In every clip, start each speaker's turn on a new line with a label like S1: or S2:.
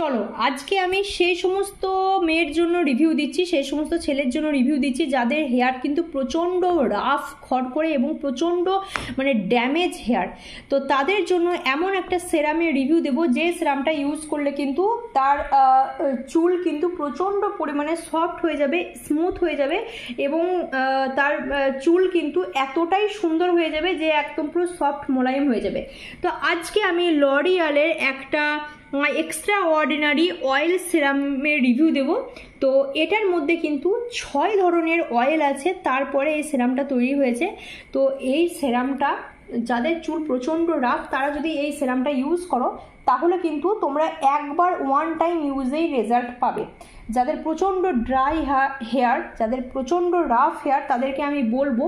S1: চলো আজকে আমি সেই সমস্ত মেয়ের জন্য রিভিউ দিচ্ছি সেই সমস্ত ছেলের জন্য রিভিউ দিচ্ছি যাদের হেয়ার কিন্তু প্রচণ্ড রাফ করে এবং প্রচণ্ড মানে ড্যামেজ হেয়ার তো তাদের জন্য এমন একটা সেরামের রিভিউ দেব যে সেরামটা ইউজ করলে কিন্তু তার চুল কিন্তু প্রচণ্ড পরিমাণে সফট হয়ে যাবে স্মুথ হয়ে যাবে এবং তার চুল কিন্তু এতটাই সুন্দর হয়ে যাবে যে একদম পুরো সফট মোলায়েম হয়ে যাবে তো আজকে আমি লরিয়ালের একটা এক্সট্রা অর্ডিনারি অয়েল সিরামের রিভিউ দেব তো এটার মধ্যে কিন্তু ছয় ধরনের অয়েল আছে তারপরে এই সিরামটা তৈরি হয়েছে তো এই সিরামটা যাদের চুল প্রচণ্ড রাফ তারা যদি এই সিরামটা ইউজ করো তাহলে কিন্তু তোমরা একবার ওয়ান টাইম ইউজেই রেজাল্ট পাবে যাদের প্রচণ্ড ড্রাই হেয়ার যাদের প্রচণ্ড রাফ হেয়ার তাদেরকে আমি বলবো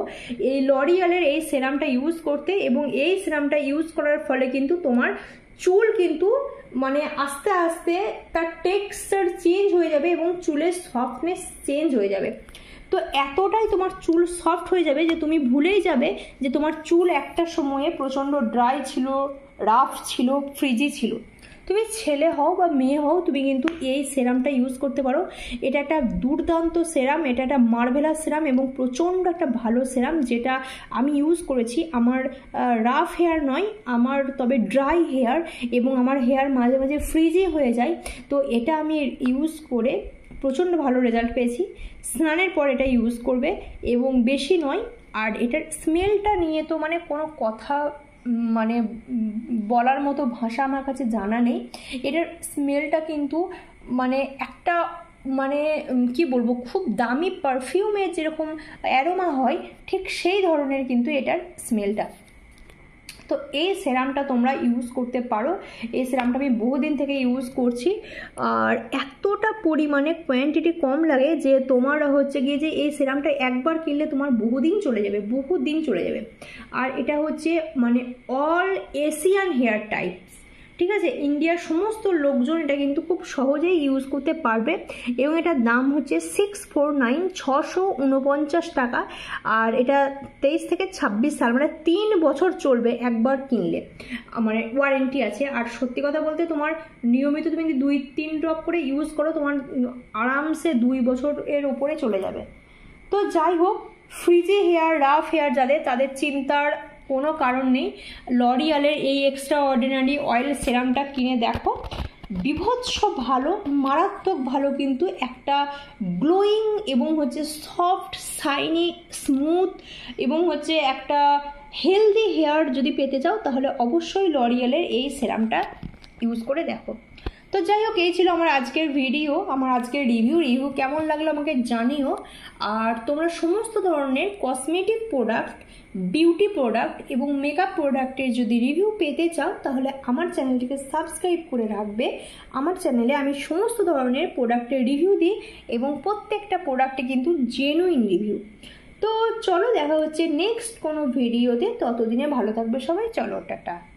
S1: এই লরিয়ালের এই সেরামটা ইউজ করতে এবং এই সেরামটা ইউজ করার ফলে কিন্তু তোমার চুল কিন্তু মানে আস্তে আস্তে তার টেক্সচার চেঞ্জ হয়ে যাবে এবং চুলের সফটনেস চেঞ্জ হয়ে যাবে তো এতটাই তোমার চুল সফট হয়ে যাবে যে তুমি ভুলেই যাবে যে তোমার চুল একটা সময়ে প্রচণ্ড ড্রাই ছিল রাফ ছিল ফ্রিজি ছিল তুমি ছেলে হও বা মেয়ে হও তুমি কিন্তু এই সেরামটা ইউজ করতে পারো এটা একটা দুর্দান্ত সেরাম এটা একটা মার্ভেলাস সেরাম এবং প্রচণ্ড একটা ভালো সেরাম যেটা আমি ইউজ করেছি আমার রাফ হেয়ার নয় আমার তবে ড্রাই হেয়ার এবং আমার হেয়ার মাঝে মাঝে ফ্রিজে হয়ে যায় তো এটা আমি ইউজ করে প্রচণ্ড ভালো রেজাল্ট পেয়েছি স্নানের পর এটা ইউজ করবে এবং বেশি নয় আর এটার স্মেলটা নিয়ে তো মানে কোনো কথা মানে বলার মতো ভাষা আমার কাছে জানা নেই এটার স্মেলটা কিন্তু মানে একটা মানে কি বলবো খুব দামি পারফিউমের যেরকম অ্যারোমা হয় ঠিক সেই ধরনের কিন্তু এটার স্মেলটা তো এই সেরামটা তোমরা ইউজ করতে পারো এই সেরামটা আমি বহুদিন থেকে ইউজ করছি আর এতটা পরিমাণে কোয়ান্টিটি কম লাগে যে তোমার হচ্ছে গিয়ে যে এই সেরামটা একবার কিনলে তোমার বহুদিন চলে যাবে বহুদিন চলে যাবে আর এটা হচ্ছে মানে অল এশিয়ান হেয়ার টাইপস ঠিক আছে ইন্ডিয়ার সমস্ত লোকজন এটা কিন্তু খুব সহজেই ইউজ করতে পারবে এবং এটার দাম হচ্ছে সিক্স ফোর নাইন ছশো উনপঞ্চাশ টাকা আর এটা তেইশ থেকে ছাব্বিশ সাল মানে তিন বছর চলবে একবার কিনলে মানে ওয়ারেন্টি আছে আর সত্যি কথা বলতে তোমার নিয়মিত তুমি যদি দুই তিন ড্রপ করে ইউজ করো তোমার আরামসে দুই বছরের ওপরে চলে যাবে তো যাই হোক ফ্রিজে হেয়ার রাফ হেয়ার যাদের তাদের চিন্তার কোনো কারণ নেই লরিয়ালের এই এক্সট্রা অর্ডিনারি অয়েল সেরামটা কিনে দেখো বিভৎস ভালো মারাত্মক ভালো কিন্তু একটা গ্লোয়িং এবং হচ্ছে সফট সাইনি স্মুথ এবং হচ্ছে একটা হেলদি হেয়ার যদি পেতে চাও তাহলে অবশ্যই লরিয়ালের এই সেরামটা ইউজ করে দেখো তো যাই হোক এই ছিল আমার আজকের ভিডিও আমার আজকের রিভিউ রিভিউ কেমন লাগলো আমাকে জানিও আর তোমরা সমস্ত ধরনের কসমেটিক প্রোডাক্ট বিউটি প্রোডাক্ট এবং মেকআপ প্রোডাক্টের যদি রিভিউ পেতে চাও তাহলে আমার চ্যানেলটিকে সাবস্ক্রাইব করে রাখবে আমার চ্যানেলে আমি সমস্ত ধরনের প্রোডাক্টের রিভিউ দিই এবং প্রত্যেকটা প্রোডাক্টে কিন্তু জেনুইন রিভিউ তো চলো দেখা হচ্ছে নেক্সট কোনো ভিডিওতে ততদিনে ভালো থাকবে সবাই চলো টাটা